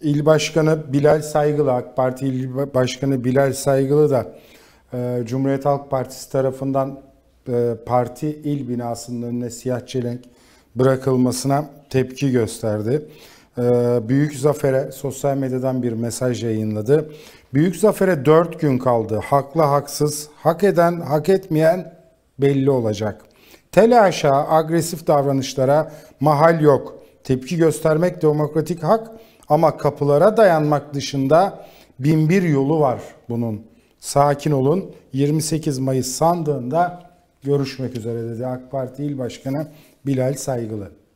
İl Başkanı Bilal Saygılı, AK Parti İl Başkanı Bilal Saygılı da e, Cumhuriyet Halk Partisi tarafından e, parti il binasının önüne siyah çelenk bırakılmasına tepki gösterdi. E, Büyük Zafer'e sosyal medyadan bir mesaj yayınladı. Büyük Zafer'e 4 gün kaldı. Haklı haksız, hak eden hak etmeyen belli olacak. Telaşa, agresif davranışlara mahal yok. Tepki göstermek demokratik hak ama kapılara dayanmak dışında bin bir yolu var bunun. Sakin olun. 28 Mayıs sandığında görüşmek üzere dedi AK Parti İl Başkanı Bilal Saygılı.